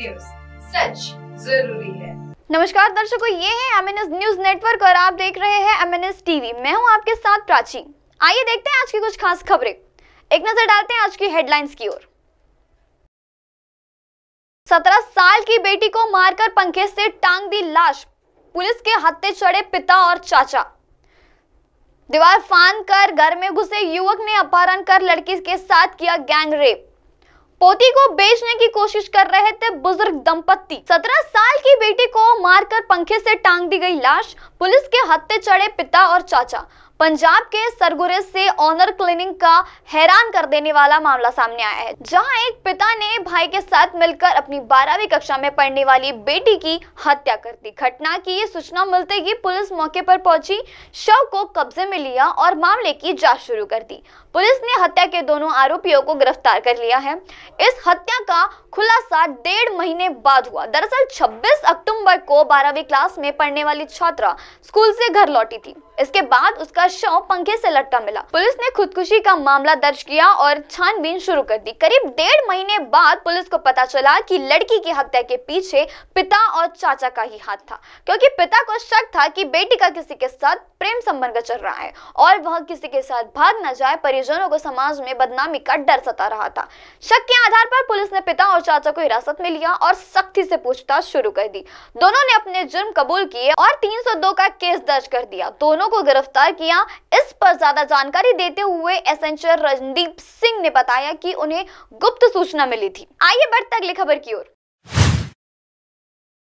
news सच जरूरी है नमस्कार दर्शकों ये है M N S news network और आप देख रहे हैं एम एन एस टीवी मैं हूँ आपके साथ प्राची आइए देखते हैं आज की कुछ खास खबरें एक नजर डालते हैं आज की हेडलाइंस की ओर सत्रह साल की बेटी को मारकर पंखे से टांग दी लाश पुलिस के हत्थे चढ़े पिता और चाचा दीवार फान कर घर में घुसे युवक ने अपहरण कर लड़की के साथ किया गैंग रेप पोती को बेचने की कोशिश कर रहे थे बुजुर्ग दंपत्ति सत्रह साल की बेटी को मारकर पंखे से टांग दी गई लाश पुलिस के हत्ते चढ़े पिता और चाचा पंजाब के सरगुरेज से ऑनर क्लिनिक का हैरान कर देने वाला मामला सामने आया है जहां एक पिता ने भाई के साथ मिलकर अपनी बारहवीं कक्षा में पढ़ने वाली बेटी की हत्या कर दी घटना की सूचना मिलते ही पुलिस मौके पर पहुंची शव को कब्जे में लिया और मामले की जांच शुरू कर दी पुलिस ने हत्या के दोनों आरोपियों को गिरफ्तार कर लिया है इस हत्या का खुलासा डेढ़ महीने बाद हुआ दरअसल छब्बीस अक्टूबर को बारहवीं क्लास में पढ़ने वाली छात्रा स्कूल से घर लौटी थी इसके बाद उसका शव पंखे से लटका मिला पुलिस ने खुदकुशी का मामला दर्ज किया और छानबीन शुरू कर दी करीब डेढ़ महीने बाद पुलिस को पता चला कि लड़की की हत्या के पीछे पिता और चाचा का ही हाथ था क्योंकि पिता को शक था कि बेटी का किसी के साथ प्रेम संबंध चल रहा है और वह किसी के साथ भाग न जाए परिजनों को समाज में बदनामी का डर सता रहा था शक के आधार पर पुलिस ने पिता और चाचा को हिरासत में लिया और सख्ती से पूछताछ शुरू कर दी दोनों ने अपने जुर्म कबूल किए और 302 का केस दर्ज कर दिया दोनों दोनों को गिरफ्तार किया इस पर ज्यादा जानकारी देते हुए एसेंचर रणदीप सिंह ने बताया कि उन्हें गुप्त सूचना मिली थी आइए बढ़ते अगली खबर की ओर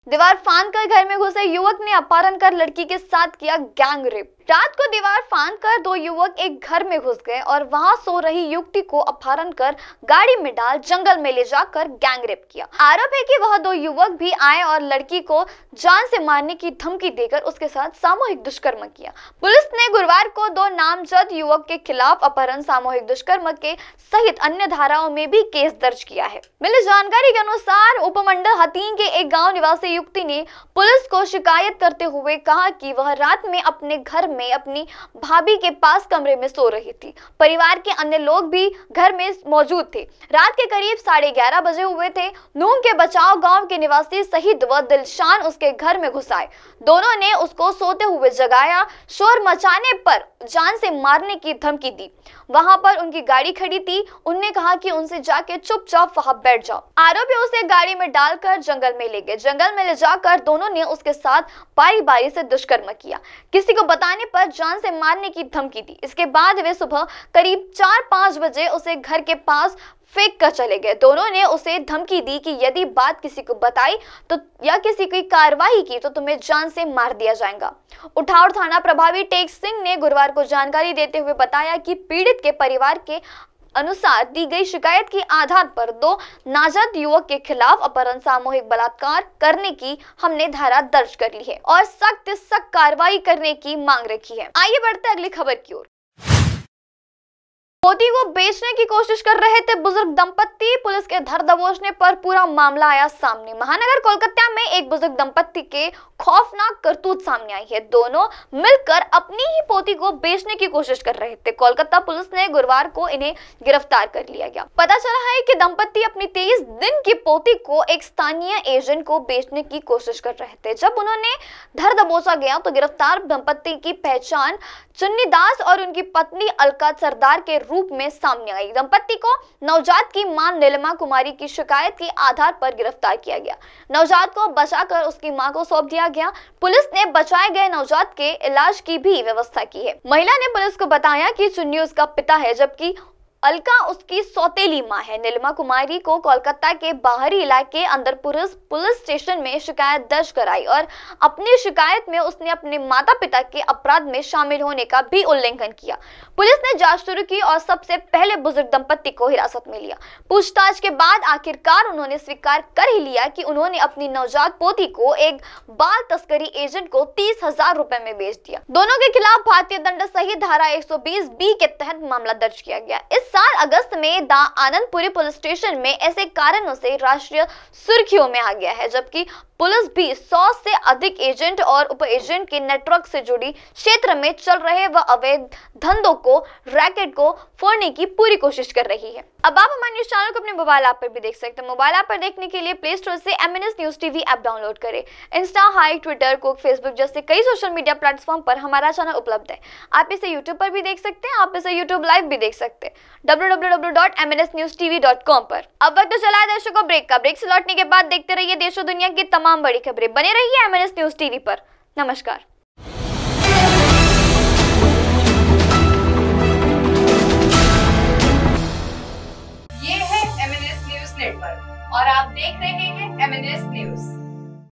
दीवार फान कर घर में घुसे युवक ने अपहरण कर लड़की के साथ किया गैंग रेप रात को दीवार फांद कर दो युवक एक घर में घुस गए और वहां सो रही युवती को अपहरण कर गाड़ी में डाल जंगल में ले जाकर गैंगरेप किया आरोप है कि वह दो युवक भी आए और लड़की को जान से मारने की धमकी देकर उसके साथ सामूहिक दुष्कर्म किया पुलिस ने गुरुवार को दो नामजद युवक के खिलाफ अपहरण सामूहिक दुष्कर्म के सहित अन्य धाराओं में भी केस दर्ज किया है मिली जानकारी के अनुसार उपमंडल हतीन के एक गाँव निवासी युवती ने पुलिस को शिकायत करते हुए कहा की वह रात में अपने घर में अपनी भाभी के पास कमरे में सो रही थी परिवार के अन्य लोग भी घर में मौजूद थे रात के करीब साढ़े ग्यारह बजे हुए थे नूम के बचाव गांव के निवासी शहीद व दिलशान उसके घर में घुस आए दोनों ने उसको सोते हुए जगाया शोर मचाने पर जान से मारने की धमकी दी वहां पर उनकी गाड़ी खड़ी थी उनने कहा कि उनसे जाके चुपचाप वहां बैठ जाओ आरोपी उसे गाड़ी में डालकर जंगल में ले गए जंगल में ले जाकर दोनों ने उसके साथ बारी बारी से दुष्कर्म किया किसी को बताने जाने पर जान से मारने की धमकी दी इसके बाद वे सुबह करीब चार पांच बजे उसे घर के पास फेंक कर चले गए दोनों ने उसे धमकी दी कि यदि बात किसी को बताई तो या किसी की कार्रवाई की तो तुम्हें जान से मार दिया जाएगा उठाव थाना प्रभारी टेक सिंह ने गुरुवार को जानकारी देते हुए बताया कि पीड़ित के परिवार के अनुसार दी गई शिकायत के आधार पर दो नाजाद युवक के खिलाफ अपहरण सामूहिक बलात्कार करने की हमने धारा दर्ज कर ली है और सख्त सख्त कार्रवाई करने की मांग रखी है आइए बढ़ते अगली खबर की ओर पोती को बेचने की कोशिश कर रहे थे बुजुर्ग दंपत्ति पुलिस के धर दबोचने पर पूरा मामला आया सामने महानगर कोलकाता में एक बुजुर्ग दंपत्ति के खौफनाक करतूत सामने आई है दोनों मिलकर अपनी ही पोती को बेचने की कोशिश कर रहे थे कोलकाता पुलिस ने गुरुवार को इन्हें गिरफ्तार कर लिया गया पता चला है की दंपत्ति अपनी तेईस दिन की पोती को एक स्थानीय एजेंट को बेचने की कोशिश कर रहे थे जब उन्होंने धर दबोचा गया तो गिरफ्तार दंपत्ति की पहचान चुन्नी दास और उनकी पत्नी अलका सरदार के रूप में सामने आई दंपत्ति को नवजात की मां नीलमा कुमारी की शिकायत के आधार पर गिरफ्तार किया गया नवजात को बचाकर उसकी मां को सौंप दिया गया पुलिस ने बचाए गए नवजात के इलाज की भी व्यवस्था की है महिला ने पुलिस को बताया की चुन्नी उसका पिता है जबकि अलका उसकी सौतेली माँ है नीलमा कुमारी को कोलकाता के बाहरी इलाके अंदरपुर पुलिस स्टेशन में शिकायत दर्ज कराई और अपनी शिकायत में उसने अपने माता पिता के अपराध में शामिल होने का भी उल्लंघन किया पुलिस ने जांच शुरू की और सबसे पहले बुजुर्ग दंपत्ति को हिरासत में लिया पूछताछ के बाद आखिरकार उन्होंने स्वीकार कर ही लिया की उन्होंने अपनी नवजात पोती को एक बाल तस्करी एजेंट को तीस हजार रुपए में बेच दिया दोनों के खिलाफ भारतीय दंड सहित धारा एक बी के तहत मामला दर्ज किया गया इस साल अगस्त में द आनंदपुरी पुलिस स्टेशन में ऐसे कारणों से राष्ट्रीय सुर्खियों में आ गया है जबकि पुलिस भी सौ से अधिक एजेंट और उप एजेंट के नेटवर्क से जुड़ी क्षेत्र में चल रहे व अवैध धंधों को रैकेट को फोड़ने की पूरी कोशिश कर रही है अब आप हमारे न्यूज चैनल को अपने मोबाइल ऐप पर भी देख सकते हैं मोबाइल ऐप पर देखने के लिए प्ले स्टोर से M news TV app download करें इंस्टा हाई ट्विटर को फेसबुक जैसे कई सोशल मीडिया प्लेटफॉर्म पर हमारा चैनल उपलब्ध है आप इसे यूट्यूब पर भी देख सकते हैं आप इसे यूट्यूब लाइव भी देख सकते हैं डब्ल्यू पर अब वक्त तो चला है दर्शकों ब्रेक का ब्रेक से लौटने के बाद देखते रहिए देशों दुनिया की तमाम तमाम बड़ी खबरें बने रहिए एमएनएस न्यूज टीवी पर नमस्कार